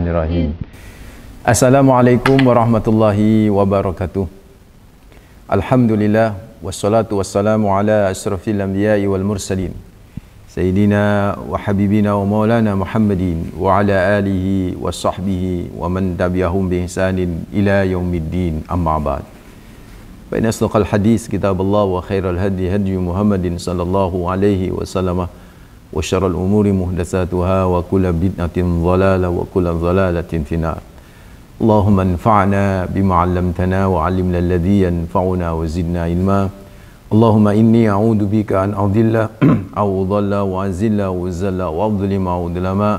Bismillahirrahmanirrahim. Assalamualaikum warahmatullahi wabarakatuh. Alhamdulillah wassalatu wassalamu ala asrafil anbiya'i wal mursalin. Sayyidina wa habibina wa maulana Muhammadin wa ala alihi wa sahbihi wa man tabi'ahum bi ihsanin ila yaumiddin amma ba'd. فإن أصدق الحديث كتاب الله wa khairal هدي محمد Muhammadin sallallahu alaihi وسلم وشر الأمور مهدساتها وكل بدعة ضلالة وكل ضلالة في النار اللهم انفعنا بما علمتنا وعلمنا الذي ينفعنا وزدنا علما اللهم إني أعوذ بك أن أضل أو ضل وأزل وزل وأظلم أو ظلما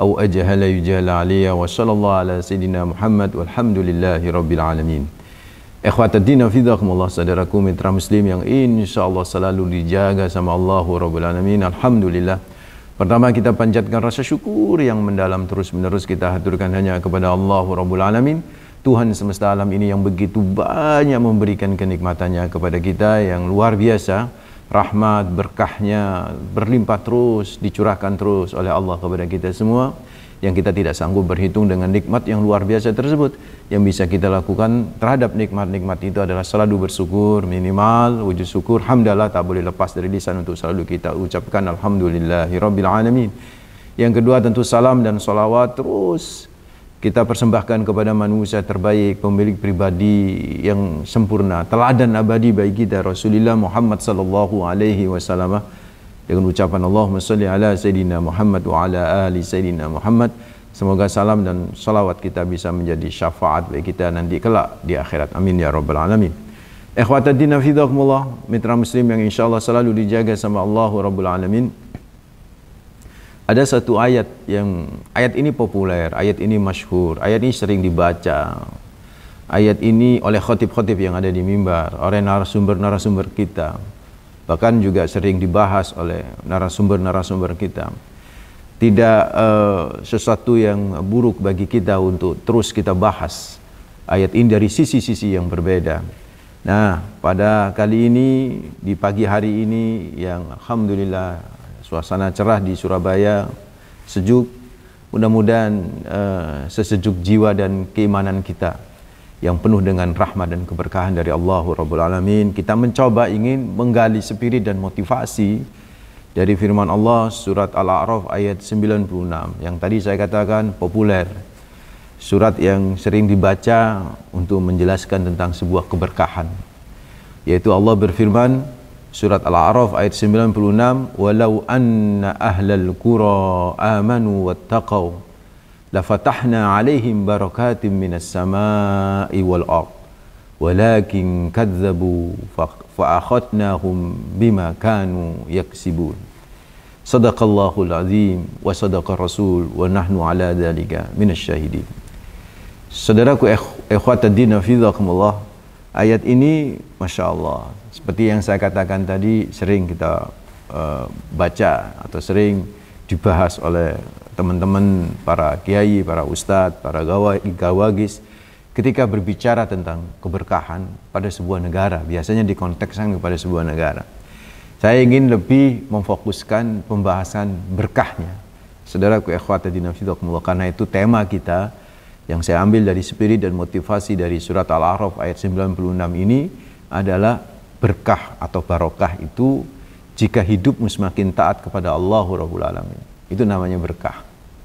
أو أجهل يجهل علي وصلى الله على سيدنا محمد والحمد لله رب العالمين Ikhwatadina fidhakumullah saudaraku mitra muslim yang insya Allah selalu dijaga sama Allahu Rabbul Alamin. Alhamdulillah. Pertama kita panjatkan rasa syukur yang mendalam terus menerus kita haturkan hanya kepada Allahu Rabbul Alamin. Tuhan semesta alam ini yang begitu banyak memberikan kenikmatannya kepada kita yang luar biasa. Rahmat, berkahnya berlimpah terus, dicurahkan terus oleh Allah kepada kita semua yang kita tidak sanggup berhitung dengan nikmat yang luar biasa tersebut. Yang bisa kita lakukan terhadap nikmat-nikmat itu adalah selalu bersyukur minimal, wujud syukur, hamdalah tak boleh lepas dari lisan untuk selalu kita ucapkan alamin Yang kedua tentu salam dan salawat terus kita persembahkan kepada manusia terbaik, pemilik pribadi yang sempurna, teladan abadi bagi kita Rasulullah Muhammad sallallahu alaihi wasallam dengan ucapan Allahumma salli ala Sayyidina Muhammad wa ala ahli Sayyidina Muhammad. Semoga salam dan salawat kita bisa menjadi syafaat bagi kita nanti kelak di akhirat. Amin ya rabbal alamin. Ikhwatatina fidakumullah, mitra muslim yang insyaallah selalu dijaga sama Allahu rabbul alamin. Ada satu ayat yang ayat ini populer, ayat ini masyhur, ayat ini sering dibaca. Ayat ini oleh khotib-khotib yang ada di mimbar, oleh narasumber-narasumber kita bahkan juga sering dibahas oleh narasumber-narasumber kita. Tidak uh, sesuatu yang buruk bagi kita untuk terus kita bahas ayat ini dari sisi-sisi yang berbeda. Nah, pada kali ini di pagi hari ini yang alhamdulillah suasana cerah di Surabaya, sejuk. Mudah-mudahan uh, sesejuk jiwa dan keimanan kita yang penuh dengan rahmat dan keberkahan dari Allah Rabbul Alamin. Kita mencoba ingin menggali spirit dan motivasi dari firman Allah surat Al-A'raf ayat 96 yang tadi saya katakan populer. Surat yang sering dibaca untuk menjelaskan tentang sebuah keberkahan. Yaitu Allah berfirman surat Al-A'raf ayat 96 walau anna ahlal qura amanu wattaqau lafatahna alaihim barakatim minas sama'i wal ard walakin kadzabu fa'akhadnahum bima kanu yaksibun sadaqallahul azim wa sadaqa rasul wa nahnu ala dhalika minasyahidin Saudaraku ikhwataddin hafizakumullah ayat ini Masya Allah seperti yang saya katakan tadi sering kita uh, baca atau sering dibahas oleh teman-teman para kiai, para ustadz, para gawagis ketika berbicara tentang keberkahan pada sebuah negara, biasanya di yang kepada sebuah negara. Saya ingin lebih memfokuskan pembahasan berkahnya. Saudara ikhwat di karena itu tema kita yang saya ambil dari spirit dan motivasi dari surat Al-A'raf ayat 96 ini adalah berkah atau barokah itu jika hidupmu semakin taat kepada Allah Rabbul Alamin. Itu namanya berkah.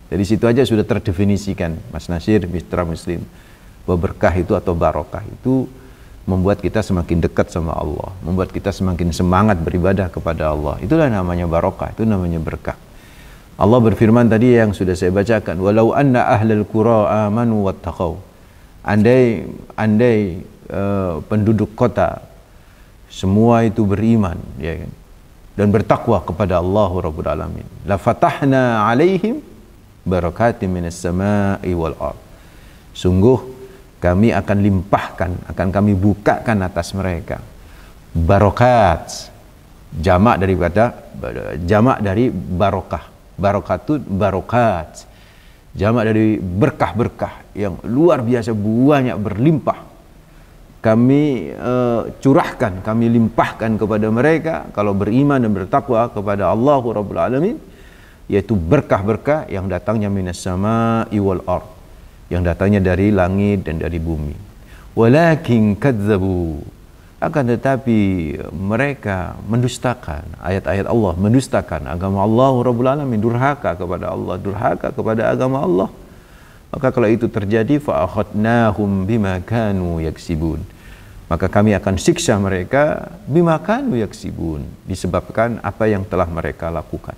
jadi situ aja sudah terdefinisikan Mas Nasir, Mitra Muslim. Bahwa berkah itu atau barokah itu membuat kita semakin dekat sama Allah, membuat kita semakin semangat beribadah kepada Allah. Itulah namanya barokah, itu namanya berkah. Allah berfirman tadi yang sudah saya bacakan, walau anna ahlul qura amanu wattaqau. Andai andai uh, penduduk kota semua itu beriman, ya kan? dan bertakwa kepada Allah Rabbul Alamin. La fatahna alaihim barakatim minas sama'i wal ard. Sungguh kami akan limpahkan, akan kami bukakan atas mereka barokat. Jamak daripada jamak dari barokah. Barokatun barokat. Jamak dari berkah-berkah yang luar biasa banyak berlimpah kami uh, curahkan kami limpahkan kepada mereka kalau beriman dan bertakwa kepada Allah Rabbul Alamin yaitu berkah-berkah yang datangnya minas sama iwal ar yang datangnya dari langit dan dari bumi walakin kadzabu akan tetapi mereka mendustakan ayat-ayat Allah mendustakan agama Allah Rabbul Alamin durhaka kepada Allah durhaka kepada agama Allah Maka kalau itu terjadi fa'akhadnahum bima kanu yaksibun. Maka kami akan siksa mereka bima kanu yaksibun disebabkan apa yang telah mereka lakukan.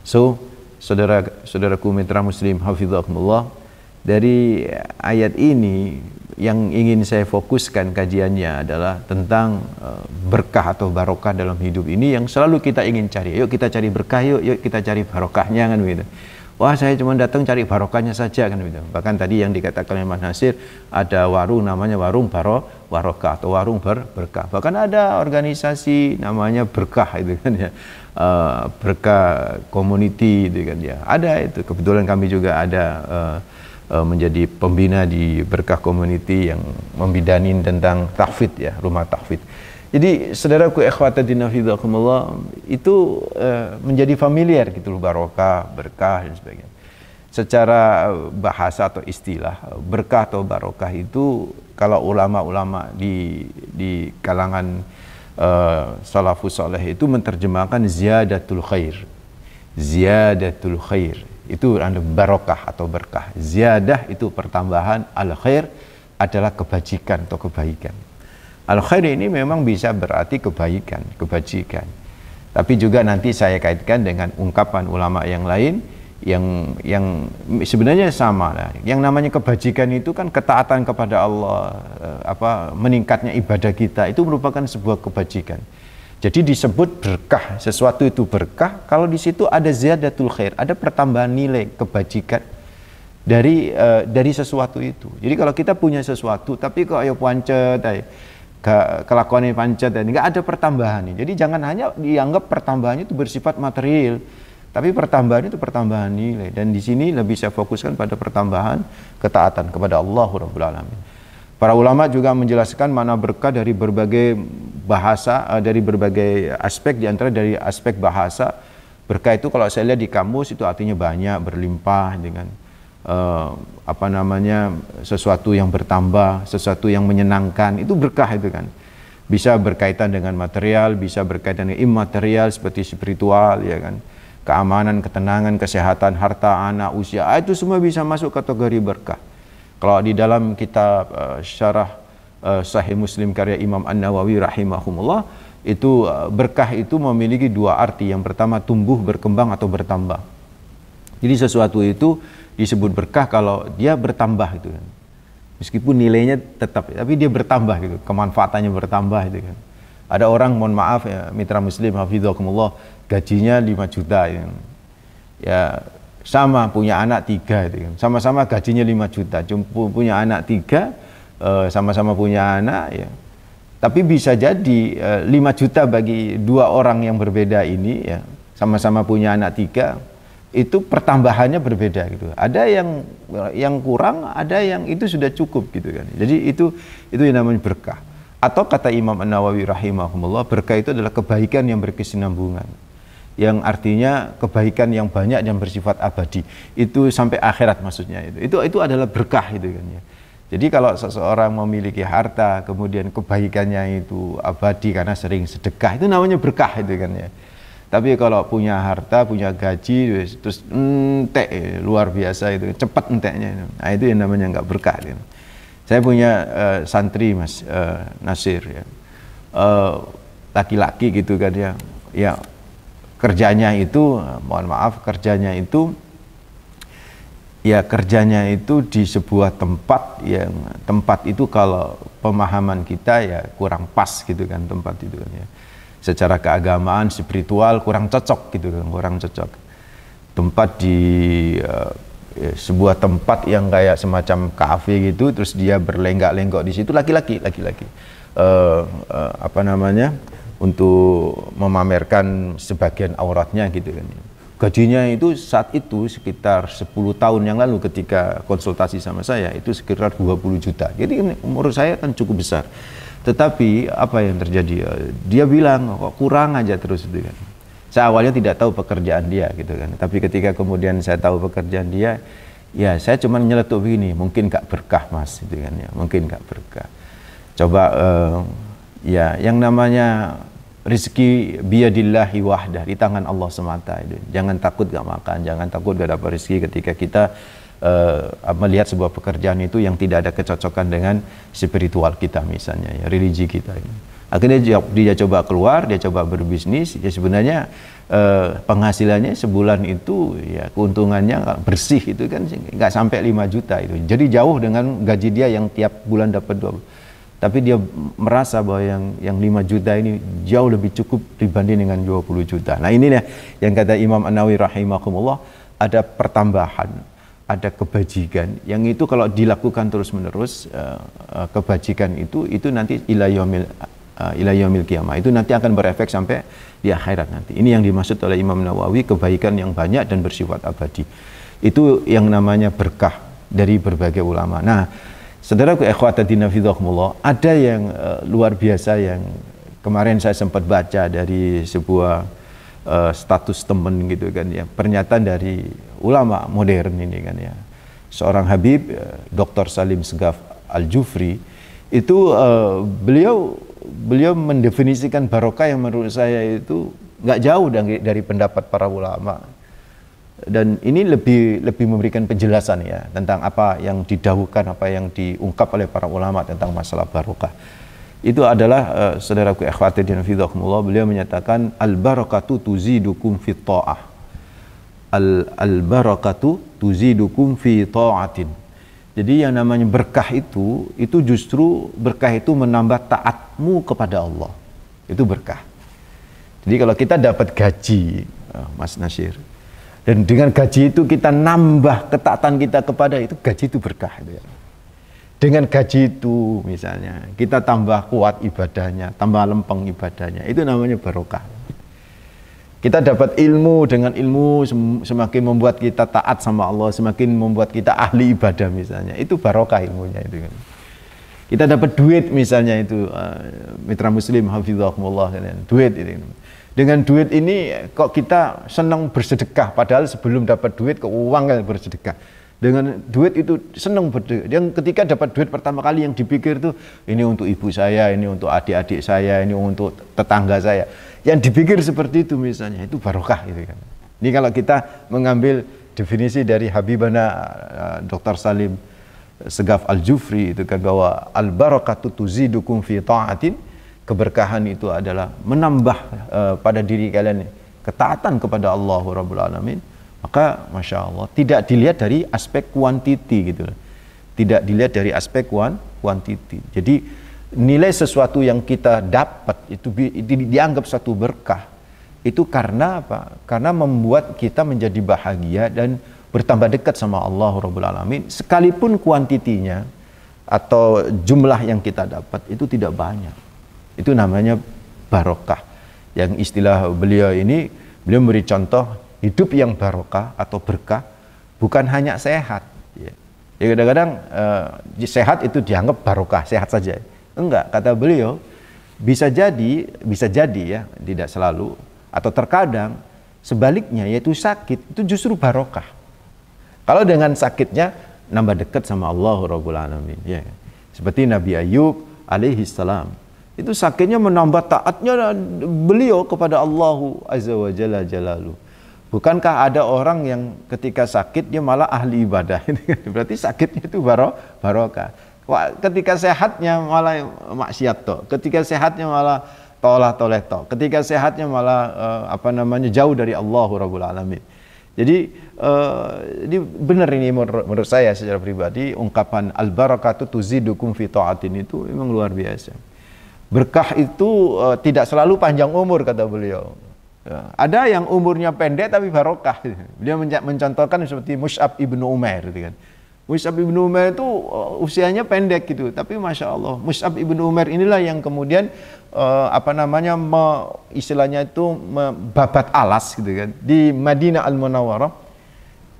So, saudara-saudaraku mitra muslim hafizakumullah, dari ayat ini yang ingin saya fokuskan kajiannya adalah tentang eh, berkah atau barokah dalam hidup ini yang selalu kita ingin cari. Yuk kita cari berkah yuk, yuk kita cari barokahnya kan begitu wah saya cuma datang cari barokahnya saja kan gitu. Bahkan tadi yang dikatakan oleh Mas Nasir ada warung namanya warung baro barokah atau warung ber berkah. Bahkan ada organisasi namanya berkah itu kan ya. Uh, berkah community itu kan ya. Ada itu. Kebetulan kami juga ada uh, menjadi pembina di berkah community yang membidanin tentang tahfid ya, rumah tahfid. Jadi saudaraku ikhwatadina fidakumullah itu uh, menjadi familiar gitu loh barokah, berkah dan sebagainya. Secara eh, bahasa atau istilah berkah atau barokah itu kalau ulama-ulama di di kalangan uh, salafus saleh itu menerjemahkan ziyadatul khair. Ziyadatul khair itu ada anu, barokah atau berkah. Ziyadah itu pertambahan, al khair adalah kebajikan atau kebaikan. Al khair ini memang bisa berarti kebaikan, kebajikan. Tapi juga nanti saya kaitkan dengan ungkapan ulama yang lain yang yang sebenarnya sama lah. Yang namanya kebajikan itu kan ketaatan kepada Allah, eh, apa meningkatnya ibadah kita itu merupakan sebuah kebajikan. Jadi disebut berkah, sesuatu itu berkah kalau di situ ada ziyadatul khair, ada pertambahan nilai kebajikan dari uh, dari sesuatu itu. Jadi kalau kita punya sesuatu tapi kok ayo pancet kelakuan ini pancet dan nggak ada pertambahan nih. Jadi jangan hanya dianggap pertambahannya itu bersifat material, tapi pertambahan itu pertambahan nilai. Dan di sini lebih saya fokuskan pada pertambahan ketaatan kepada Allah Rabbul Alamin. Para ulama juga menjelaskan mana berkah dari berbagai bahasa, eh, dari berbagai aspek, diantara dari aspek bahasa. Berkah itu kalau saya lihat di kamus itu artinya banyak, berlimpah, dengan Eh, apa namanya sesuatu yang bertambah, sesuatu yang menyenangkan, itu berkah itu kan. Bisa berkaitan dengan material, bisa berkaitan dengan imaterial seperti spiritual ya kan. Keamanan, ketenangan, kesehatan, harta, anak, usia, ah, itu semua bisa masuk kategori berkah. Kalau di dalam kitab uh, syarah uh, Sahih Muslim karya Imam An-Nawawi rahimahumullah itu berkah itu memiliki dua arti. Yang pertama tumbuh, berkembang atau bertambah. Jadi sesuatu itu disebut berkah kalau dia bertambah gitu kan. Meskipun nilainya tetap, tapi dia bertambah gitu, kemanfaatannya bertambah gitu kan. Ada orang, mohon maaf ya, mitra muslim, hafidhakumullah, gajinya 5 juta ya. ya sama punya anak tiga gitu kan. Sama-sama gajinya 5 juta, cuma punya anak tiga, eh, sama-sama punya anak ya. Tapi bisa jadi 5 eh, juta bagi dua orang yang berbeda ini ya, sama-sama punya anak tiga, itu pertambahannya berbeda gitu. Ada yang yang kurang, ada yang itu sudah cukup gitu kan. Jadi itu itu yang namanya berkah. Atau kata Imam An Nawawi rahimahumullah, berkah itu adalah kebaikan yang berkesinambungan. Yang artinya kebaikan yang banyak yang bersifat abadi. Itu sampai akhirat maksudnya itu. Itu itu adalah berkah itu kan ya. Jadi kalau seseorang memiliki harta, kemudian kebaikannya itu abadi karena sering sedekah, itu namanya berkah itu kan ya. Tapi kalau punya harta, punya gaji, terus entek, luar biasa itu, cepat enteknya. Nah itu yang namanya nggak berkah. Gitu. Saya punya uh, santri mas uh, Nasir, ya. uh, laki-laki gitu kan ya, ya kerjanya itu, mohon maaf kerjanya itu, ya kerjanya itu di sebuah tempat yang tempat itu kalau pemahaman kita ya kurang pas gitu kan tempat itu kan ya secara keagamaan spiritual kurang cocok gitu kan kurang cocok tempat di uh, sebuah tempat yang kayak semacam kafe gitu terus dia berlenggak-lenggok di situ laki-laki laki-laki uh, uh, apa namanya untuk memamerkan sebagian auratnya gitu kan gajinya itu saat itu sekitar 10 tahun yang lalu ketika konsultasi sama saya itu sekitar 20 juta. Jadi umur saya kan cukup besar. Tetapi apa yang terjadi? Eh, dia bilang oh, kok kurang aja terus gitu kan. Saya awalnya tidak tahu pekerjaan dia gitu kan. Tapi ketika kemudian saya tahu pekerjaan dia, ya saya cuma nyeletuk begini, mungkin gak berkah mas gitu kan ya, mungkin gak berkah. Coba uh, ya yang namanya rizki biadillahi wahdah di tangan Allah semata itu. Jangan takut gak makan, jangan takut gak dapat rizki ketika kita uh, melihat sebuah pekerjaan itu yang tidak ada kecocokan dengan spiritual kita misalnya ya religi kita ini akhirnya dia, dia coba keluar dia coba berbisnis ya sebenarnya eh, penghasilannya sebulan itu ya keuntungannya bersih itu kan nggak sampai 5 juta itu jadi jauh dengan gaji dia yang tiap bulan dapat puluh tapi dia merasa bahwa yang yang 5 juta ini jauh lebih cukup dibanding dengan 20 juta. Nah, ini yang kata Imam An-Nawawi rahimahumullah ada pertambahan ada kebajikan yang itu kalau dilakukan terus-menerus uh, uh, kebajikan itu itu nanti ilayomil uh, eh, ilayomil kiamah itu nanti akan berefek sampai di akhirat nanti. Ini yang dimaksud oleh Imam Nawawi kebaikan yang banyak dan bersifat abadi. Itu yang namanya berkah dari berbagai ulama. Nah, saudara saudaraku ekwatadina fidhakumullah, ada yang uh, luar biasa yang kemarin saya sempat baca dari sebuah uh, status temen gitu kan ya, pernyataan dari ulama modern ini kan ya. Seorang Habib eh, Dr. Salim Segaf Al-Jufri itu uh, beliau beliau mendefinisikan barokah yang menurut saya itu nggak jauh dari, dari pendapat para ulama dan ini lebih lebih memberikan penjelasan ya tentang apa yang didahukan apa yang diungkap oleh para ulama tentang masalah barokah itu adalah uh, saudaraku ikhwati dan beliau menyatakan al barakatu tuzidukum fit ta'ah al, al barakatu tuzidukum fi ta'atin. Jadi yang namanya berkah itu, itu justru berkah itu menambah taatmu kepada Allah. Itu berkah. Jadi kalau kita dapat gaji, eh, Mas Nasir, dan dengan gaji itu kita nambah ketaatan kita kepada itu, gaji itu berkah. Ya. Dengan gaji itu misalnya, kita tambah kuat ibadahnya, tambah lempeng ibadahnya, itu namanya barokah. Kita dapat ilmu dengan ilmu semakin membuat kita taat sama Allah, semakin membuat kita ahli ibadah misalnya. Itu barokah ilmunya itu Kita dapat duit misalnya itu uh, mitra muslim hafizahumullah Duit itu. Dengan duit ini kok kita senang bersedekah padahal sebelum dapat duit kok uang kan bersedekah dengan duit itu senang berdoa. Yang ketika dapat duit pertama kali yang dipikir itu ini untuk ibu saya, ini untuk adik-adik saya, ini untuk tetangga saya yang dipikir seperti itu misalnya itu barokah gitu kan. Ini kalau kita mengambil definisi dari Habibana eh, Dr. Salim Segaf Al-Jufri itu kan bahwa al-barakatu tuzidukum fi ta'atin keberkahan itu adalah menambah uh, pada diri kalian ketaatan kepada Allah Rabbul Alamin maka masya Allah tidak dilihat dari aspek kuantiti gitu tidak dilihat dari aspek kuantiti jadi nilai sesuatu yang kita dapat itu dianggap satu berkah itu karena apa? Karena membuat kita menjadi bahagia dan bertambah dekat sama Allah Rabbul Alamin sekalipun kuantitinya atau jumlah yang kita dapat itu tidak banyak. Itu namanya barokah. Yang istilah beliau ini beliau memberi contoh hidup yang barokah atau berkah bukan hanya sehat. Ya, ya kadang-kadang uh, sehat itu dianggap barokah, sehat saja Enggak, kata beliau, bisa jadi, bisa jadi ya, tidak selalu atau terkadang sebaliknya yaitu sakit itu justru barokah. Kalau dengan sakitnya nambah dekat sama Allah Rabbul Alamin. Ya. Seperti Nabi Ayub alaihi salam. Itu sakitnya menambah taatnya beliau kepada Allah Azza wa Jalla Jalalu. Bukankah ada orang yang ketika sakit dia malah ahli ibadah? Berarti sakitnya itu barokah ketika sehatnya malah maksiat toh ketika sehatnya malah tolah toleh toh ketika sehatnya malah uh, apa namanya jauh dari Allahu Rabbul Alamin jadi uh, ini benar ini menurut, menurut saya secara pribadi ungkapan al barakatu tuzidukum fi taatin itu memang luar biasa berkah itu uh, tidak selalu panjang umur kata beliau Ya. Ada yang umurnya pendek tapi barokah. Beliau mencontohkan seperti Mus'ab ibnu Umar, gitu kan. Mus'ab ibn Umar itu uh, usianya pendek gitu, tapi masya Allah Mus'ab ibn Umar inilah yang kemudian uh, apa namanya me, istilahnya itu babat alas gitu kan di Madinah Al Munawwarah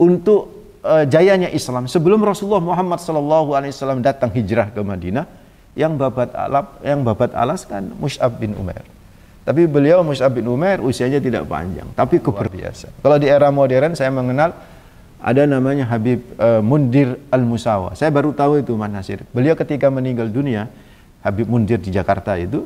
untuk uh, jayanya Islam sebelum Rasulullah Muhammad SAW datang hijrah ke Madinah yang babat alap yang babat alas kan Mus'ab bin Umar. Tapi beliau Mus'ab bin Umar usianya tidak panjang, tapi luar Kalau di era modern saya mengenal ada namanya Habib uh, Mundir Al-Musawa. Saya baru tahu itu Mas Nasir. Beliau ketika meninggal dunia, Habib Mundir di Jakarta itu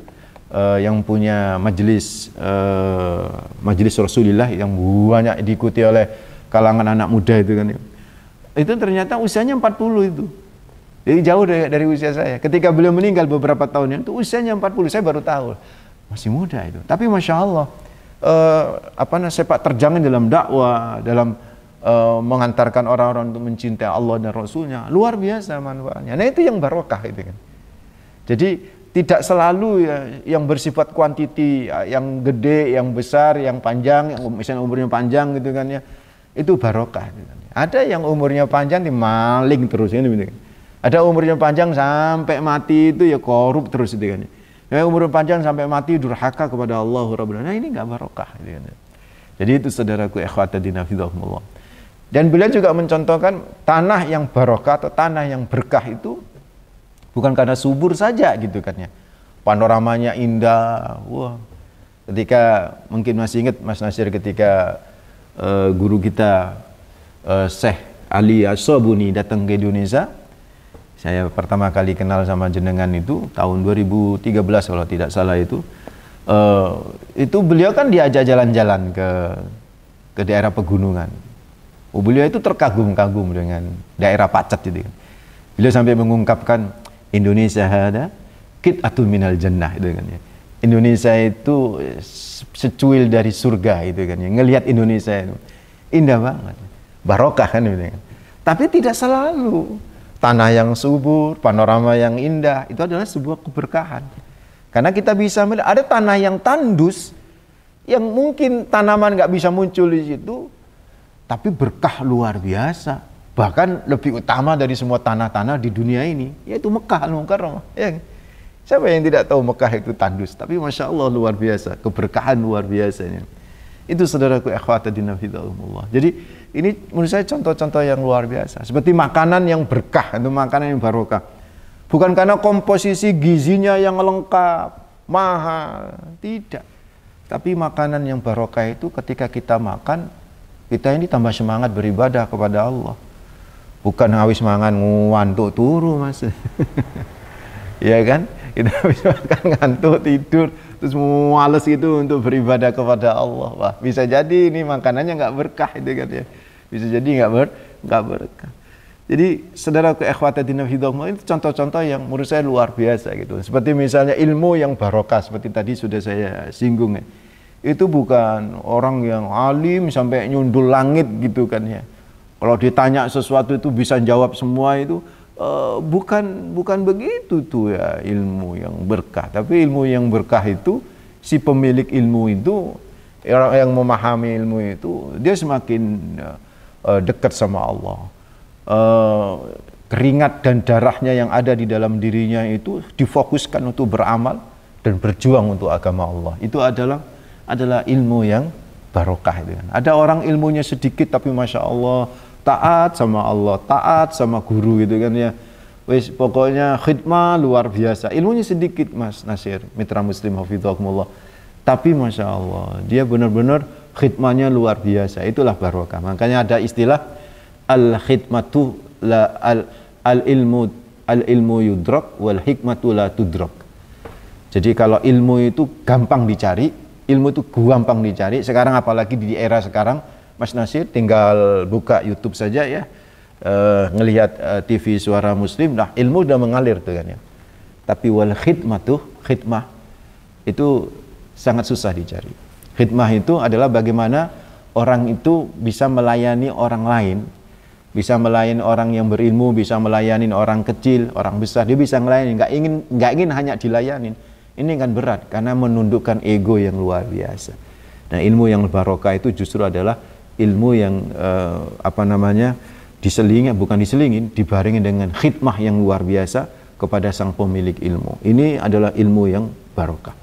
uh, yang punya majelis uh, eh, majelis Rasulullah yang banyak diikuti oleh kalangan anak muda itu kan. Itu ternyata usianya 40 itu. Jadi jauh dari, dari usia saya. Ketika beliau meninggal beberapa tahun itu usianya 40, saya baru tahu. Masih muda itu. Tapi Masya Allah, uh, apa terjangan dalam dakwah, dalam uh, mengantarkan orang-orang untuk mencintai Allah dan Rasulnya luar biasa manfaatnya nah itu yang barokah itu kan jadi tidak selalu ya, yang bersifat kuantiti ya, yang gede yang besar yang panjang yang um, misalnya umurnya panjang gitu kan ya itu barokah gitu kan. ada yang umurnya panjang di maling terus ini gitu kan. ada umurnya panjang sampai mati itu ya korup terus gitu kan ya, umur panjang sampai mati durhaka kepada Allah Rabbul nah ini nggak barokah gitu kan. jadi itu saudaraku ikhwatadina dinafidahumullah dan beliau juga mencontohkan tanah yang barokah atau tanah yang berkah itu bukan karena subur saja gitu kan ya. Panoramanya indah. Wah. Ketika mungkin masih ingat Mas Nasir ketika uh, guru kita uh, eh, Syekh Ali Asobuni datang ke Indonesia, saya pertama kali kenal sama jenengan itu tahun 2013 kalau tidak salah itu. Uh, itu beliau kan diajak jalan-jalan ke ke daerah pegunungan Oh, beliau itu terkagum-kagum dengan daerah Pacet itu. Kan. Beliau sampai mengungkapkan Indonesia ada kit atau minal jannah itu kan ya. Indonesia itu secuil dari surga itu kan ya. Ngelihat Indonesia itu indah banget. Barokah kan itu kan. Tapi tidak selalu tanah yang subur, panorama yang indah itu adalah sebuah keberkahan. Karena kita bisa melihat ada tanah yang tandus yang mungkin tanaman nggak bisa muncul di situ, tapi berkah luar biasa bahkan lebih utama dari semua tanah-tanah di dunia ini yaitu Mekah Al-Mukarramah ya kan? siapa yang tidak tahu Mekah itu tandus tapi Masya Allah luar biasa keberkahan luar biasa ini itu saudaraku ikhwatadina fidahumullah jadi ini menurut saya contoh-contoh yang luar biasa seperti makanan yang berkah itu makanan yang barokah bukan karena komposisi gizinya yang lengkap mahal tidak tapi makanan yang barokah itu ketika kita makan kita ini tambah semangat beribadah kepada Allah. Bukan ngawis mangan ngantuk turu mas. ya kan? Kita bisa makan ngantuk tidur terus males itu untuk beribadah kepada Allah. Wah, bisa jadi ini makanannya nggak berkah itu kan ya. Bisa jadi nggak ber nggak berkah. Jadi saudara ke ikhwatatina itu contoh-contoh yang menurut saya luar biasa gitu. Seperti misalnya ilmu yang barokah seperti tadi sudah saya singgung ya itu bukan orang yang alim sampai nyundul langit gitu kan ya. Kalau ditanya sesuatu itu bisa jawab semua itu uh, bukan bukan begitu tuh ya ilmu yang berkah. Tapi ilmu yang berkah itu si pemilik ilmu itu orang yang memahami ilmu itu dia semakin uh, dekat sama Allah. Uh, keringat dan darahnya yang ada di dalam dirinya itu difokuskan untuk beramal dan berjuang untuk agama Allah. Itu adalah adalah ilmu yang barokah itu kan. Ada orang ilmunya sedikit tapi masya Allah taat sama Allah, taat sama guru gitu kan ya. Wis pokoknya khidmah luar biasa. Ilmunya sedikit Mas Nasir, mitra muslim hafizakumullah. Tapi masya Allah dia benar-benar khidmahnya luar biasa. Itulah barokah. Makanya ada istilah al khidmatu la al, al ilmu al ilmu yudrak wal hikmatu la tudrak. Jadi kalau ilmu itu gampang dicari, ilmu itu gampang dicari sekarang apalagi di era sekarang Mas Nasir tinggal buka YouTube saja ya uh, ngelihat uh, eh, TV Suara Muslim nah ilmu sudah mengalir tuh kan ya tapi wal tuh, khidmah itu sangat susah dicari khidmah itu adalah bagaimana orang itu bisa melayani orang lain bisa melayani orang yang berilmu, bisa melayani orang kecil, orang besar, dia bisa melayani. Gak ingin, nggak ingin hanya dilayani, ini kan berat karena menundukkan ego yang luar biasa. Nah, ilmu yang barokah itu justru adalah ilmu yang uh, apa namanya? diselingi bukan diselingi, dibarengi dengan khidmah yang luar biasa kepada sang pemilik ilmu. Ini adalah ilmu yang barokah.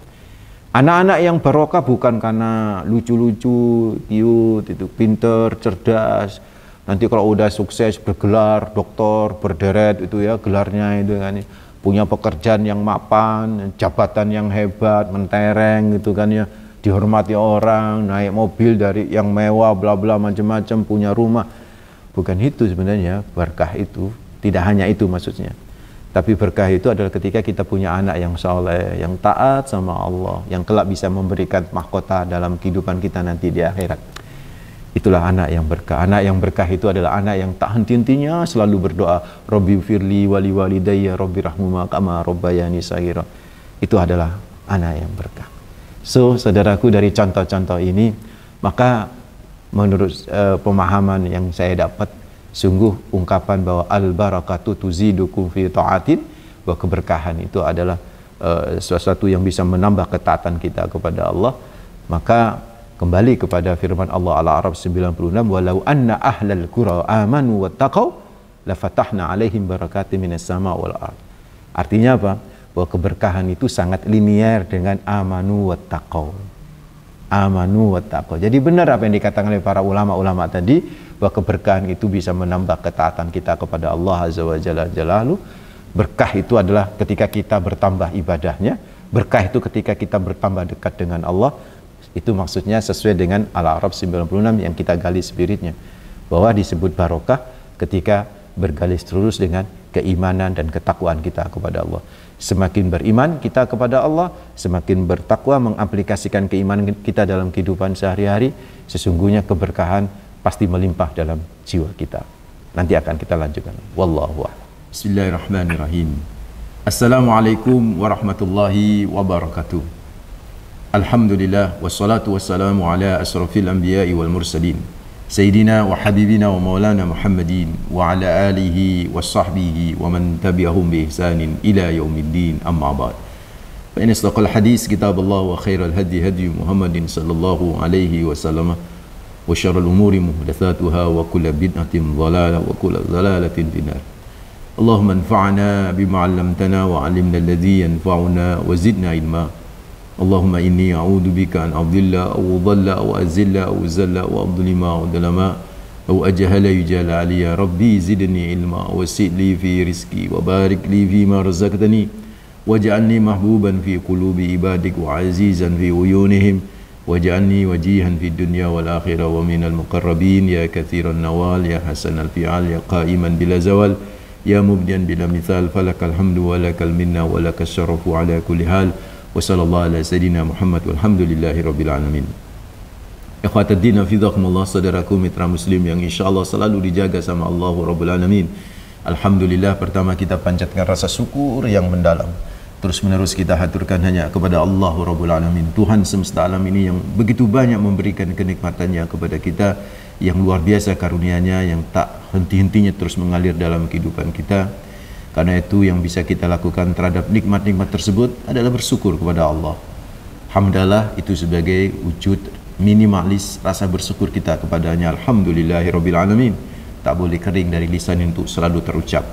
Anak-anak yang barokah bukan karena lucu-lucu, cute, itu pinter, cerdas, nanti kalau udah sukses bergelar doktor berderet itu ya gelarnya itu kan ya punya pekerjaan yang mapan, jabatan yang hebat, mentereng gitu kan ya, dihormati orang, naik mobil dari yang mewah, bla bla macam-macam, punya rumah. Bukan itu sebenarnya berkah itu, tidak hanya itu maksudnya. Tapi berkah itu adalah ketika kita punya anak yang soleh, yang taat sama Allah, yang kelak bisa memberikan mahkota dalam kehidupan kita nanti di akhirat. Itulah anak yang berkah. Anak yang berkah itu adalah anak yang tak henti-hentinya selalu berdoa, Rabbi firli wali daya Rabbi rahmuma kama rabbayani sagira. Itu adalah anak yang berkah. So, saudaraku dari contoh-contoh ini, maka menurut uh, pemahaman yang saya dapat sungguh ungkapan bahwa al barakatu tuzidukum fi taatin bahwa keberkahan itu adalah uh, sesuatu yang bisa menambah ketaatan kita kepada Allah maka kembali kepada firman Allah Al-Arab 96 walau anna ahlal qura amanu wattaqau fatahna alaihim barakatin minas sama wal ard. Artinya apa? Bahwa keberkahan itu sangat linier dengan amanu wattaqau. Amanu wattaqau. Jadi benar apa yang dikatakan oleh para ulama-ulama tadi bahwa keberkahan itu bisa menambah ketaatan kita kepada Allah Azza wa Jalla Jalalu. Berkah itu adalah ketika kita bertambah ibadahnya, berkah itu ketika kita bertambah dekat dengan Allah, itu maksudnya sesuai dengan Al-Arab 96 yang kita gali spiritnya. Bahwa disebut barokah ketika bergalis terus dengan keimanan dan ketakwaan kita kepada Allah. Semakin beriman kita kepada Allah, semakin bertakwa mengaplikasikan keimanan kita dalam kehidupan sehari-hari, sesungguhnya keberkahan pasti melimpah dalam jiwa kita. Nanti akan kita lanjutkan. Wallahu a'lam. Bismillahirrahmanirrahim. Assalamualaikum warahmatullahi wabarakatuh. الحمد لله والصلاة والسلام على أشرف الأنبياء والمرسلين سيدنا وحبيبنا ومولانا محمد وعلى آله وصحبه ومن تبعهم بإحسان إلى يوم الدين أما بعد فإن استقى الحديث كتاب الله وخير الهدي هدي محمد صلى الله عليه وسلم وشر الأمور محدثاتها وكل بدعة ضلالة وكل ضلالة في النار اللهم انفعنا بما علمتنا وعلمنا الذي ينفعنا وزدنا علما اللهم إني أعوذ بك أن أضل أو أضل أو أزل أو أزل أو أظلم أو أظلم أو أجهل يجال علي ربي زدني علما وسئ لي في رزقي وبارك لي فيما رزقتني واجعلني محبوبا في قلوب عبادك وعزيزا في عيونهم واجعلني وجيها في الدنيا والآخرة ومن المقربين يا كثير النوال يا حسن الفعال يا قائما بلا زوال يا مبديا بلا مثال فلك الحمد ولك المنة ولك الشرف على كل حال Wassalamualaikum ala sayyidina Muhammad saudaraku mitra muslim yang insyaallah selalu dijaga sama Allah rabbul alamin. Alhamdulillah pertama kita panjatkan rasa syukur yang mendalam. Terus menerus kita haturkan hanya kepada Allah rabbul alamin. Tuhan semesta alam ini yang begitu banyak memberikan kenikmatannya kepada kita yang luar biasa karunianya yang tak henti-hentinya terus mengalir dalam kehidupan kita. Karena itu yang bisa kita lakukan terhadap nikmat-nikmat tersebut adalah bersyukur kepada Allah. Hamdalah itu sebagai wujud minimalis rasa bersyukur kita kepadanya. Alhamdulillahirrabbilalamin. Tak boleh kering dari lisan untuk selalu terucap.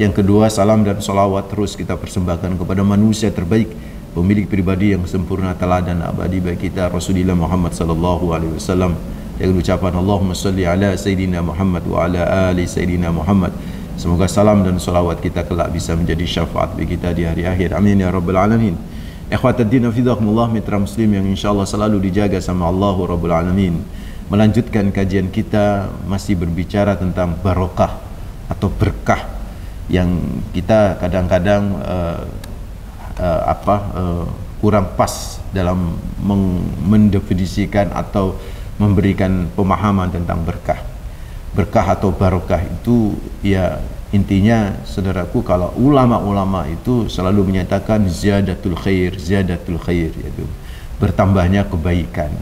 Yang kedua, salam dan solawat terus kita persembahkan kepada manusia terbaik, pemilik pribadi yang sempurna teladan abadi bagi kita Rasulullah Muhammad sallallahu alaihi wasallam. Dengan ucapan Allahumma salli ala sayyidina Muhammad wa ala ali sayyidina Muhammad. Semoga salam dan salawat kita kelak bisa menjadi syafaat bagi kita di hari akhir. Amin ya rabbal alamin. Ikhwataddin afidakumullah mitra muslim yang insyaallah selalu dijaga sama Allah rabbul alamin. Melanjutkan kajian kita masih berbicara tentang barokah atau berkah yang kita kadang-kadang uh, uh, apa uh, kurang pas dalam mendefinisikan atau memberikan pemahaman tentang berkah berkah atau barokah itu ya intinya saudaraku kalau ulama-ulama itu selalu menyatakan ziyadatul khair ziyadatul khair yaitu bertambahnya kebaikan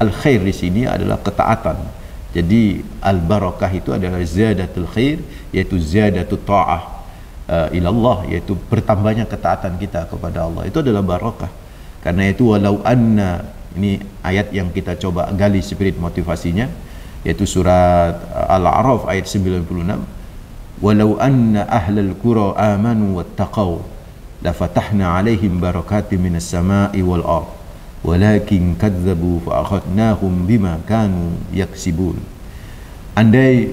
al khair di sini adalah ketaatan jadi al barokah itu adalah ziyadatul khair yaitu ziyadatul ta'ah uh, ilallah yaitu bertambahnya ketaatan kita kepada Allah itu adalah barokah karena itu walau anna ini ayat yang kita coba gali spirit motivasinya yaitu surat uh, Al-A'raf ayat 96 walau anna ahlal qura amanu wattaqau fatahna alaihim barakatim minas sama'i wal ard walakin kadzabu fa akhadnahum bima kanu yaksibun andai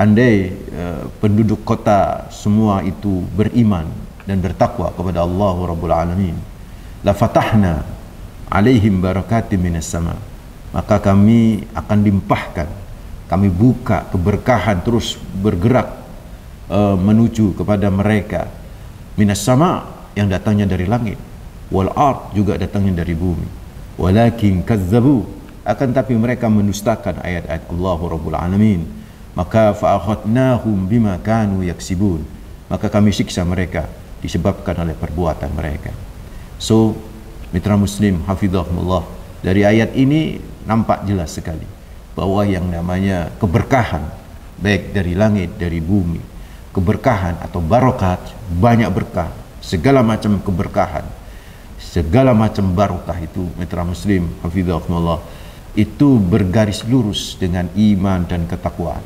andai uh, penduduk kota semua itu beriman dan bertakwa kepada Allah Rabbul Alamin la fatahna alaihim barakatim minas sama'i maka kami akan limpahkan, kami buka keberkahan terus bergerak uh, menuju kepada mereka. Minas sama yang datangnya dari langit, wal art juga datangnya dari bumi. Walakin kazzabu akan tapi mereka mendustakan ayat-ayat Allah Rabbul Alamin. Maka fa'akhadnahum bima kanu yaksibun. Maka kami siksa mereka disebabkan oleh perbuatan mereka. So, mitra muslim hafizahumullah dari ayat ini nampak jelas sekali bahwa yang namanya keberkahan baik dari langit dari bumi keberkahan atau barokat banyak berkah segala macam keberkahan segala macam barokah itu mitra muslim hafizahumullah itu bergaris lurus dengan iman dan ketakwaan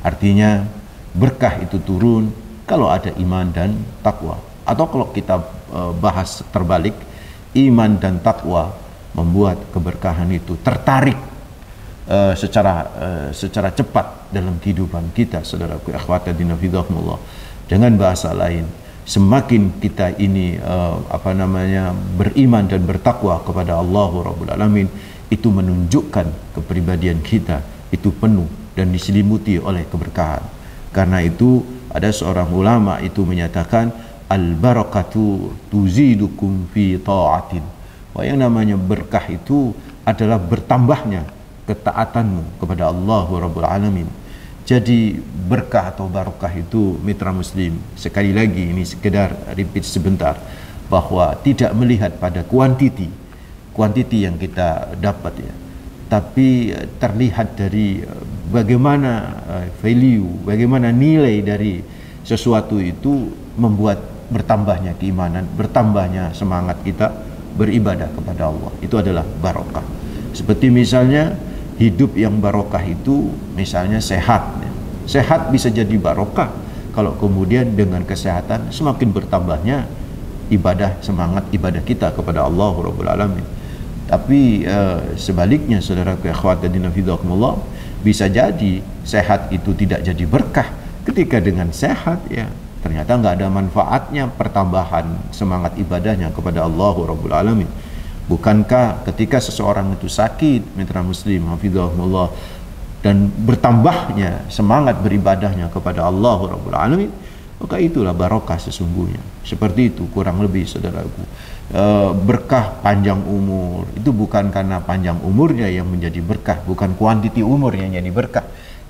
artinya berkah itu turun kalau ada iman dan takwa atau kalau kita eh, bahas terbalik iman dan takwa membuat keberkahan itu tertarik uh, secara uh, secara cepat dalam kehidupan kita saudaraku akhwata dinafidhahumullah dengan bahasa lain semakin kita ini uh, apa namanya beriman dan bertakwa kepada Allah Rabbul Alamin itu menunjukkan kepribadian kita itu penuh dan diselimuti oleh keberkahan karena itu ada seorang ulama itu menyatakan al barakatu tuzidukum fi taatin Wah, oh, yang namanya berkah itu adalah bertambahnya ketaatanmu kepada Allah Rabbul Alamin. Jadi berkah atau barokah itu mitra muslim. Sekali lagi ini sekedar repeat sebentar bahwa tidak melihat pada kuantiti kuantiti yang kita dapat ya tapi eh, terlihat dari eh, bagaimana eh, value bagaimana nilai dari sesuatu itu membuat bertambahnya keimanan bertambahnya semangat kita beribadah kepada Allah itu adalah barokah seperti misalnya hidup yang barokah itu misalnya sehat sehat bisa jadi barokah kalau kemudian dengan kesehatan semakin bertambahnya ibadah semangat ibadah kita kepada Allah Rabbul Alamin tapi uh, sebaliknya saudara kekhawatan bisa jadi sehat itu tidak jadi berkah ketika dengan sehat ya ternyata nggak ada manfaatnya pertambahan semangat ibadahnya kepada Allah Rabbul Alamin bukankah ketika seseorang itu sakit mitra muslim hafizahullah dan bertambahnya semangat beribadahnya kepada Allah Rabbul Alamin maka itulah barokah sesungguhnya seperti itu kurang lebih saudaraku e, berkah panjang umur itu bukan karena panjang umurnya yang menjadi berkah bukan kuantiti umurnya yang jadi berkah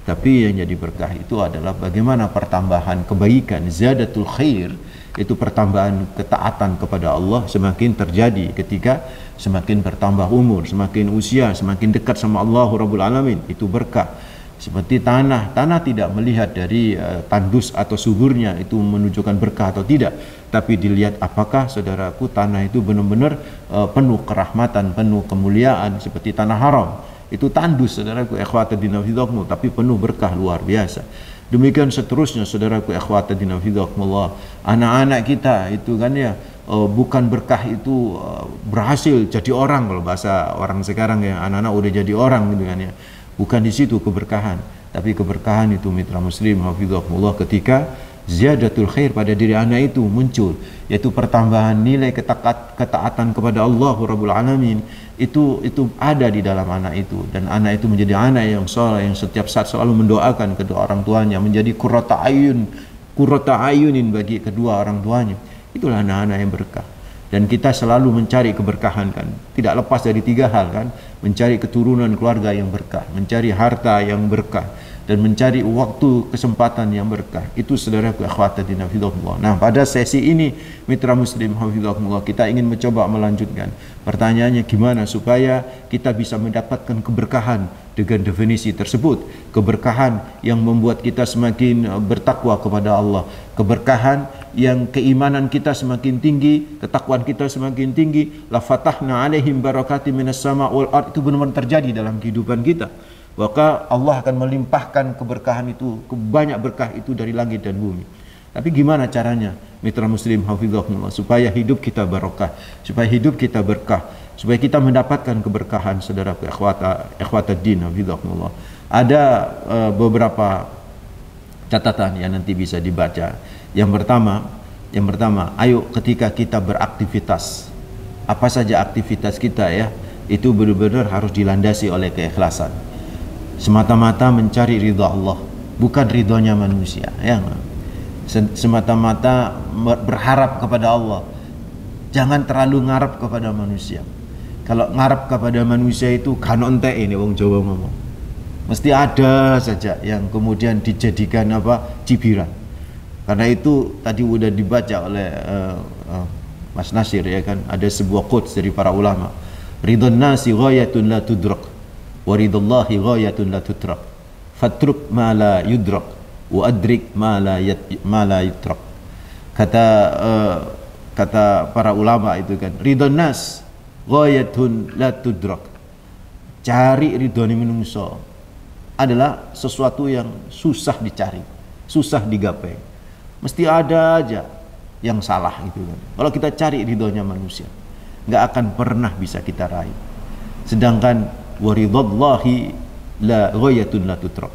tapi yang jadi berkah itu adalah bagaimana pertambahan kebaikan, zadatul khair, itu pertambahan ketaatan kepada Allah semakin terjadi ketika semakin bertambah umur, semakin usia, semakin dekat sama Allah Rabbul Alamin. Itu berkah. Seperti tanah, tanah tidak melihat dari uh, tandus atau suburnya itu menunjukkan berkah atau tidak, tapi dilihat apakah saudaraku tanah itu benar-benar uh, penuh kerahmatan, penuh kemuliaan seperti tanah haram itu tandus saudaraku ikhwata dinafidhakumullah tapi penuh berkah luar biasa. Demikian seterusnya saudaraku ikhwata Allah Anak-anak kita itu kan ya eh, bukan berkah itu eh, berhasil jadi orang kalau bahasa orang sekarang ya anak-anak udah jadi orang gitu kan ya. Bukan di situ keberkahan, tapi keberkahan itu mitra muslim hafizahumullah ketika ziyadatul khair pada diri anak itu muncul yaitu pertambahan nilai ketakat, ketaatan kepada Allah Rabbul Alamin itu itu ada di dalam anak itu dan anak itu menjadi anak yang soleh yang setiap saat selalu mendoakan kedua orang tuanya menjadi kurota ayun kurota ayunin bagi kedua orang tuanya itulah anak-anak yang berkah dan kita selalu mencari keberkahan kan tidak lepas dari tiga hal kan mencari keturunan keluarga yang berkah mencari harta yang berkah dan mencari waktu kesempatan yang berkah. Itu saudara akhwatadina hafizahullah. Nah, pada sesi ini mitra muslim hafizahullah kita ingin mencoba melanjutkan. Pertanyaannya gimana supaya kita bisa mendapatkan keberkahan dengan definisi tersebut. Keberkahan yang membuat kita semakin uh, bertakwa kepada Allah. Keberkahan yang keimanan kita semakin tinggi, ketakwaan kita semakin tinggi. La fatahna alaihim barakati minas sama wal ard itu benar-benar terjadi dalam kehidupan kita maka Allah akan melimpahkan keberkahan itu, kebanyak berkah itu dari langit dan bumi. Tapi gimana caranya mitra muslim hafizahullah supaya hidup kita barokah, supaya hidup kita berkah, supaya kita mendapatkan keberkahan saudara ikhwata ikhwata din hafizahullah. Ada uh, beberapa catatan yang nanti bisa dibaca. Yang pertama, yang pertama, ayo ketika kita beraktivitas apa saja aktivitas kita ya, itu benar-benar harus dilandasi oleh keikhlasan semata-mata mencari ridha Allah bukan ridhonya manusia ya semata-mata berharap kepada Allah jangan terlalu ngarap kepada manusia kalau ngarap kepada manusia itu kanonte ini wong Jawa ngomong mesti ada saja yang kemudian dijadikan apa cibiran karena itu tadi udah dibaca oleh uh, uh, Mas Nasir ya kan ada sebuah quotes dari para ulama ridhon nasi ghayatun la tudrak waridullahi ghayatun la tutrak fatruk ma la yudrak wa adrik ma la, yat, ma la yutrak kata uh, kata para ulama itu kan ridon nas ghayatun la tudrak cari ridhoni menungso adalah sesuatu yang susah dicari susah digapai mesti ada aja yang salah gitu kan kalau kita cari ridhonya manusia nggak akan pernah bisa kita raih sedangkan waridallahi la ghayatun la tutrak.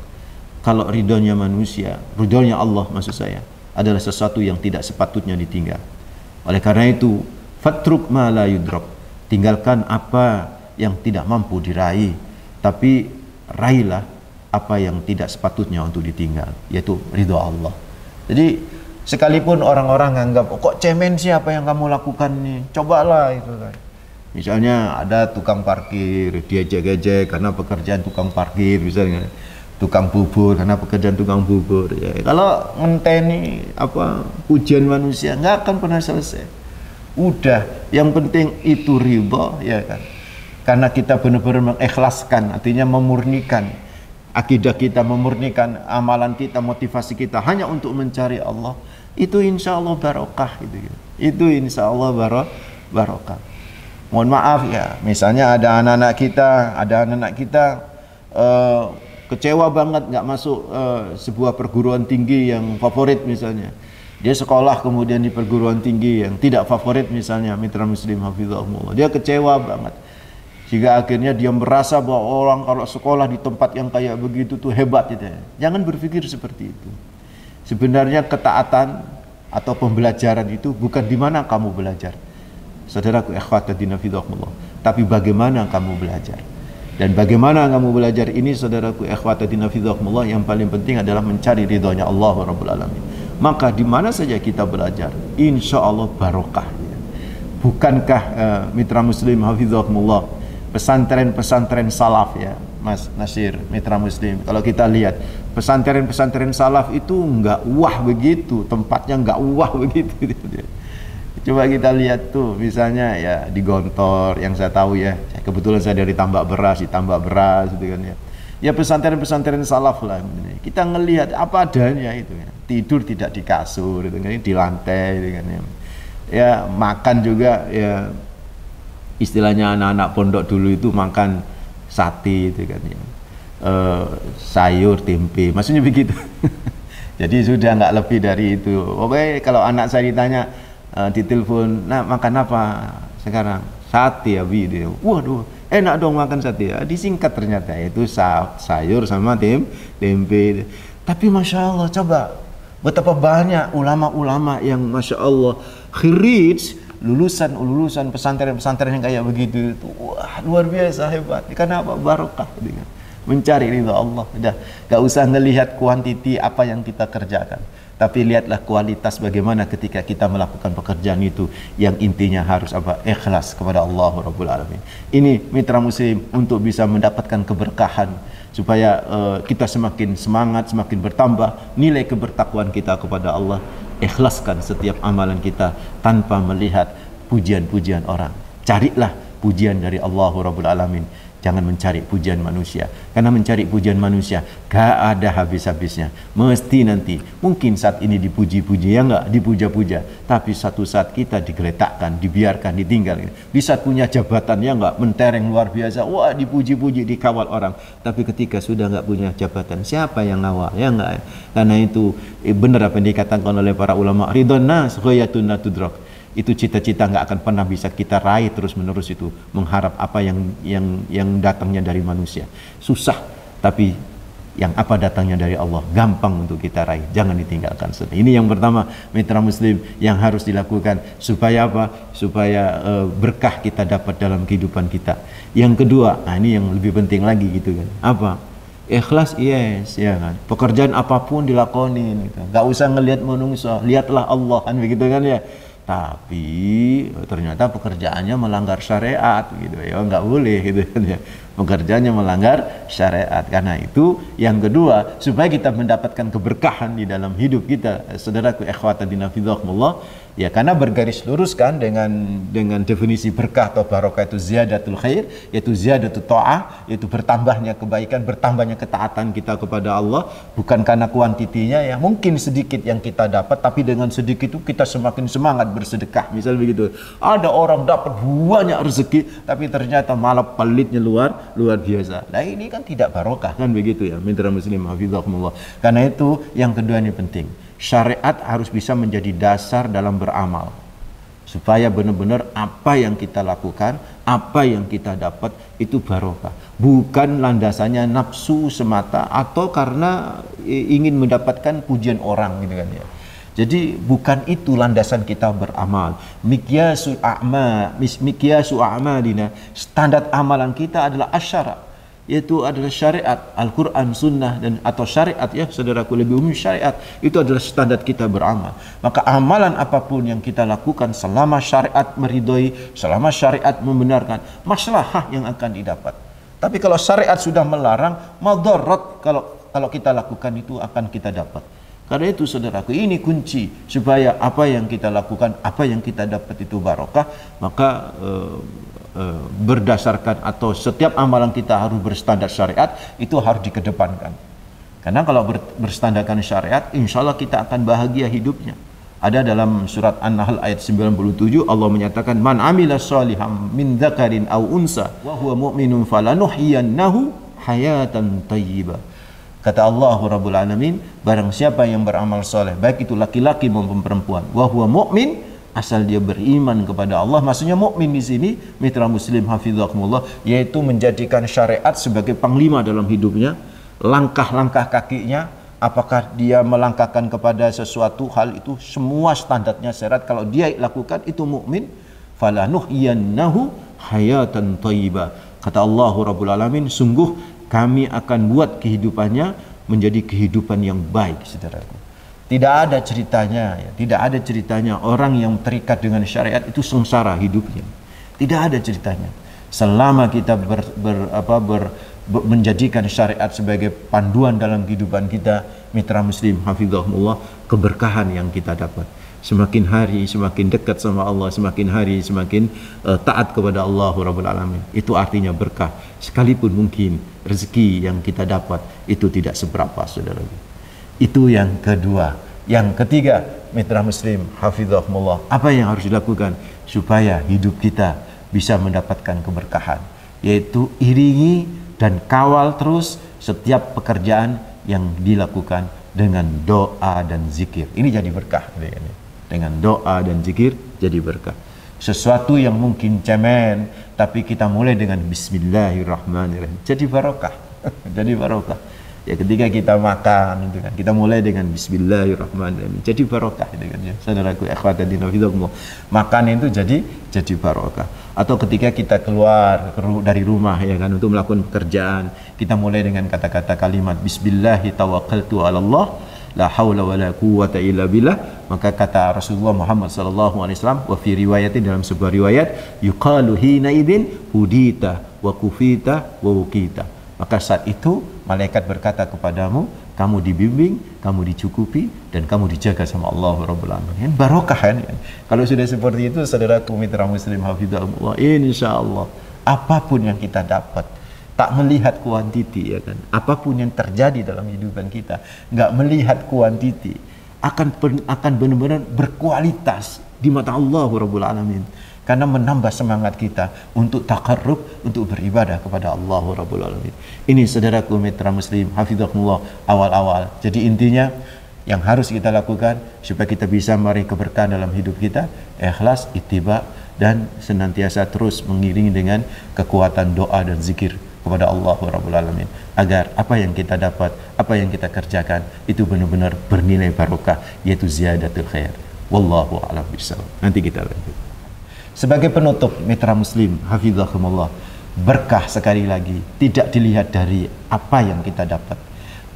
Kalau ridhonya manusia, ridhonya Allah maksud saya adalah sesuatu yang tidak sepatutnya ditinggal. Oleh karena itu, fatruk ma la yudrak. Tinggalkan apa yang tidak mampu diraih, tapi raihlah apa yang tidak sepatutnya untuk ditinggal, yaitu ridho Allah. Jadi sekalipun orang-orang nganggap oh, kok cemen sih apa yang kamu lakukan nih, cobalah itu kan. Misalnya ada tukang parkir, dia ejek-ejek karena pekerjaan tukang parkir misalnya. Tukang bubur karena pekerjaan tukang bubur. Ya. Kalau ngenteni apa pujian manusia nggak akan pernah selesai. Udah, yang penting itu riba ya kan. Karena kita benar-benar mengikhlaskan, artinya memurnikan akidah kita, memurnikan amalan kita, motivasi kita hanya untuk mencari Allah. Itu insya Allah barokah itu. Ya. Itu insya Allah barokah mohon maaf ya misalnya ada anak-anak kita ada anak-anak kita uh, kecewa banget nggak masuk uh, sebuah perguruan tinggi yang favorit misalnya dia sekolah kemudian di perguruan tinggi yang tidak favorit misalnya mitra muslim hafizahumullah dia kecewa banget jika akhirnya dia merasa bahwa orang kalau sekolah di tempat yang kayak begitu tuh hebat gitu ya. jangan berpikir seperti itu sebenarnya ketaatan atau pembelajaran itu bukan di mana kamu belajar Saudaraku ikhwatatina fidhakumullah. Tapi bagaimana kamu belajar? Dan bagaimana kamu belajar ini saudaraku ikhwatatina fidhakumullah yang paling penting adalah mencari ridhonya Allah Rabbul Alamin. Maka di mana saja kita belajar, insya Allah barokah. Bukankah uh, mitra muslim hafizahumullah pesantren-pesantren salaf ya Mas Nasir mitra muslim kalau kita lihat pesantren-pesantren salaf itu nggak wah begitu tempatnya nggak wah begitu Coba kita lihat tuh, misalnya ya di Gontor yang saya tahu ya, kebetulan saya dari tambak beras, di tambak beras gitu kan ya. Ya pesantren-pesantren salaf lah. Kita ngelihat apa adanya itu ya. Tidur tidak di kasur gitu kan, ya, di lantai gitu kan ya. Ya makan juga ya istilahnya anak-anak pondok dulu itu makan sate gitu kan ya. E, sayur, tempe, maksudnya begitu. Jadi sudah nggak lebih dari itu. Oke, kalau anak saya ditanya, di eh, ditelepon, nah makan apa sekarang? Sate ya video. Waduh, enak dong makan sate ya. Disingkat ternyata itu sayur sama tim tempe. Tapi masya Allah coba betapa banyak ulama-ulama yang masya Allah khirij lulusan lulusan pesantren-pesantren yang kayak begitu itu wah luar biasa hebat karena apa barokah dengan mencari ridha Allah udah gak usah ngelihat kuantiti apa yang kita kerjakan tapi lihatlah kualitas bagaimana ketika kita melakukan pekerjaan itu yang intinya harus apa ikhlas kepada Allah Rabbul Alamin ini mitra muslim untuk bisa mendapatkan keberkahan supaya uh, kita semakin semangat semakin bertambah nilai kebertakwaan kita kepada Allah ikhlaskan setiap amalan kita tanpa melihat pujian-pujian orang carilah pujian dari Allah Rabbul Alamin Jangan mencari pujian manusia. Karena mencari pujian manusia gak ada habis-habisnya. Mesti nanti. Mungkin saat ini dipuji-puji ya enggak, dipuja-puja. Tapi satu saat kita digeletakkan, dibiarkan, ditinggal. Bisa punya jabatan ya enggak, mentereng luar biasa. Wah dipuji-puji, dikawal orang. Tapi ketika sudah enggak punya jabatan, siapa yang ngawal ya enggak? Karena itu eh, benar apa yang dikatakan oleh para ulama. Ridho nas ghayatun natudrak itu cita-cita nggak akan pernah bisa kita raih terus-menerus itu mengharap apa yang yang yang datangnya dari manusia susah tapi yang apa datangnya dari Allah gampang untuk kita raih jangan ditinggalkan ini yang pertama mitra muslim yang harus dilakukan supaya apa supaya uh, berkah kita dapat dalam kehidupan kita yang kedua nah ini yang lebih penting lagi gitu kan apa ikhlas yes ya kan pekerjaan apapun dilakonin gitu. nggak usah ngelihat menungso lihatlah Allah kan begitu kan ya tapi ternyata pekerjaannya melanggar syariat gitu ya nggak boleh gitu kan ya pekerjaannya melanggar syariat karena itu yang kedua supaya kita mendapatkan keberkahan di dalam hidup kita eh, saudaraku ikhwata dinafidzakumullah Ya karena bergaris lurus kan dengan dengan definisi berkah atau barokah itu ziyadatul khair, yaitu ziyadatul ta'ah, yaitu bertambahnya kebaikan, bertambahnya ketaatan kita kepada Allah, bukan karena kuantitinya ya, mungkin sedikit yang kita dapat tapi dengan sedikit itu kita semakin semangat bersedekah. Misal begitu. Ada orang dapat banyak rezeki tapi ternyata malah pelitnya luar luar biasa. Nah, ini kan tidak barokah kan begitu ya, mitra muslim hafizahumullah. Karena itu yang kedua ini penting syariat harus bisa menjadi dasar dalam beramal supaya benar-benar apa yang kita lakukan, apa yang kita dapat itu barokah. Bukan landasannya nafsu semata atau karena e, ingin mendapatkan pujian orang gitu kan ya. Jadi bukan itu landasan kita beramal. Mikyasul a'ma, mikyasul a'malina. Standar amalan kita adalah asyara yaitu adalah syariat Al-Quran, Sunnah dan atau syariat ya saudaraku lebih umum syariat itu adalah standar kita beramal maka amalan apapun yang kita lakukan selama syariat meridhoi selama syariat membenarkan maslahah yang akan didapat tapi kalau syariat sudah melarang madarat kalau kalau kita lakukan itu akan kita dapat karena itu saudaraku ini kunci supaya apa yang kita lakukan apa yang kita dapat itu barokah maka eh, Eh, berdasarkan atau setiap amalan kita harus berstandar syariat itu harus dikedepankan. Karena kalau ber, berstandarkan syariat, insya Allah kita akan bahagia hidupnya. Ada dalam surat An-Nahl ayat 97 Allah menyatakan man amila saliham min dzakarin aw unsa wa huwa mu'minun falanuhyiyannahu hayatan thayyibah. Kata Allah Rabbul Alamin, barang siapa yang beramal soleh, baik itu laki-laki maupun perempuan, wa huwa mu'min, asal dia beriman kepada Allah maksudnya mukmin di sini mitra muslim hafizakumullah yaitu menjadikan syariat sebagai panglima dalam hidupnya langkah-langkah kakinya apakah dia melangkahkan kepada sesuatu hal itu semua standarnya syarat kalau dia lakukan itu mukmin falanuhyiyannahu hayatan thayyibah kata Allah Rabbul Alamin sungguh kami akan buat kehidupannya menjadi kehidupan yang baik saudaraku tidak ada ceritanya, ya. tidak ada ceritanya orang yang terikat dengan syariat itu sengsara hidupnya. Tidak ada ceritanya. Selama kita ber, ber, apa, ber, ber, menjadikan syariat sebagai panduan dalam kehidupan kita, mitra muslim, hafizahullah keberkahan yang kita dapat. Semakin hari semakin dekat sama Allah, semakin hari semakin uh, taat kepada Allah Rabbul Alamin. Itu artinya berkah. Sekalipun mungkin rezeki yang kita dapat itu tidak seberapa, saudara. -saudara. Itu yang kedua. Yang ketiga, mitra muslim, hafizahumullah. Apa yang harus dilakukan supaya hidup kita bisa mendapatkan keberkahan? Yaitu iringi dan kawal terus setiap pekerjaan yang dilakukan dengan doa dan zikir. Ini jadi berkah. Dengan doa dan zikir jadi berkah. Sesuatu yang mungkin cemen, tapi kita mulai dengan Bismillahirrahmanirrahim. Jadi barokah. jadi barokah ya ketika kita makan kan kita mulai dengan Bismillahirrahmanirrahim jadi barokah gitu kan ya saudaraku ikhwatadina makan itu jadi jadi barokah atau ketika kita keluar dari rumah ya kan untuk melakukan pekerjaan kita mulai dengan kata-kata kalimat Bismillahi tawakkaltu ala Allah la haula wala quwata illa billah maka kata Rasulullah Muhammad sallallahu alaihi wasallam wa fi riwayatin dalam sebuah riwayat yuqalu hina idin hudita wa kufita wa wukita maka saat itu Malaikat berkata kepadamu, kamu dibimbing, kamu dicukupi, dan kamu dijaga sama Allah Rabbul Alamin. Barokah kan? Kalau sudah seperti itu, saudara mitra muslim hafidhullah, insya Allah, apapun yang kita dapat, tak melihat kuantiti ya kan apapun yang terjadi dalam kehidupan kita nggak melihat kuantiti akan akan benar-benar berkualitas di mata Allah Rabbul Alamin karena menambah semangat kita untuk takarruf untuk beribadah kepada Allah Rabbul Alamin. Ini saudaraku mitra muslim, hafizakumullah awal-awal. Jadi intinya yang harus kita lakukan supaya kita bisa meraih keberkahan dalam hidup kita, ikhlas, ittiba dan senantiasa terus mengiringi dengan kekuatan doa dan zikir kepada Allah Rabbul Alamin agar apa yang kita dapat, apa yang kita kerjakan itu benar-benar bernilai barokah yaitu ziyadatul khair. Wallahu a'lam bishawab. Nanti kita lanjut. Sebagai penutup mitra muslim, hafizahumullah, berkah sekali lagi tidak dilihat dari apa yang kita dapat.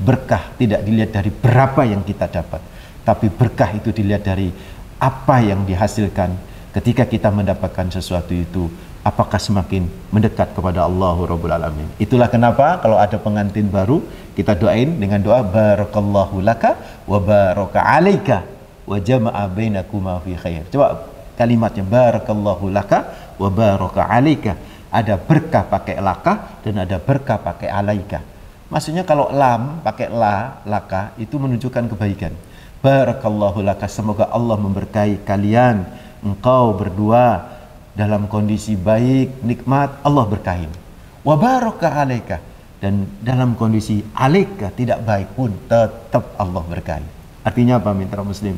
Berkah tidak dilihat dari berapa yang kita dapat, tapi berkah itu dilihat dari apa yang dihasilkan ketika kita mendapatkan sesuatu itu apakah semakin mendekat kepada Allah Rabbul Alamin. Itulah kenapa kalau ada pengantin baru kita doain dengan doa barakallahu laka wa baraka alaika wa jama'a bainakuma fi khair. Coba kalimatnya barakallahu laka wa baraka alaika. Ada berkah pakai laka dan ada berkah pakai alaika. Maksudnya kalau lam pakai la, laka itu menunjukkan kebaikan. Barakallahu laka, semoga Allah memberkahi kalian, engkau berdua dalam kondisi baik, nikmat, Allah berkahi. Wa baraka alaika dan dalam kondisi alaika tidak baik pun tetap Allah berkahi. Artinya apa mitra muslim?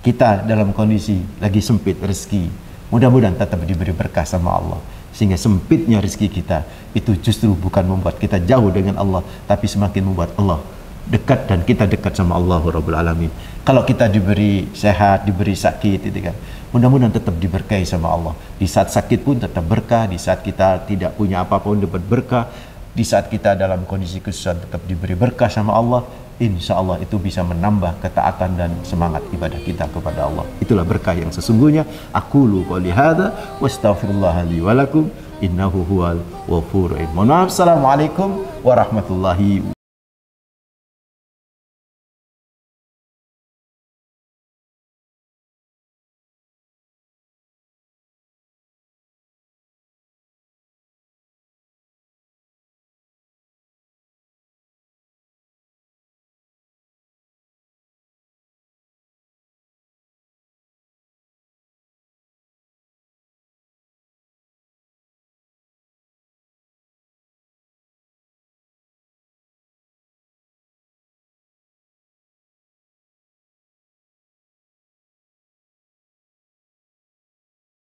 kita dalam kondisi lagi sempit rezeki, mudah-mudahan tetap diberi berkah sama Allah. Sehingga sempitnya rezeki kita itu justru bukan membuat kita jauh dengan Allah, tapi semakin membuat Allah dekat dan kita dekat sama Allah Rabbul Alamin. Kalau kita diberi sehat, diberi sakit, itu kan. Mudah-mudahan tetap diberkahi sama Allah. Di saat sakit pun tetap berkah, di saat kita tidak punya apapun dapat berkah, di saat kita dalam kondisi kesusahan tetap diberi berkah sama Allah, insya Allah itu bisa menambah ketaatan dan semangat ibadah kita kepada Allah. Itulah berkah yang sesungguhnya. Aku lupa lihada, hadza walakum, innahu huwal ghafurur Assalamualaikum warahmatullahi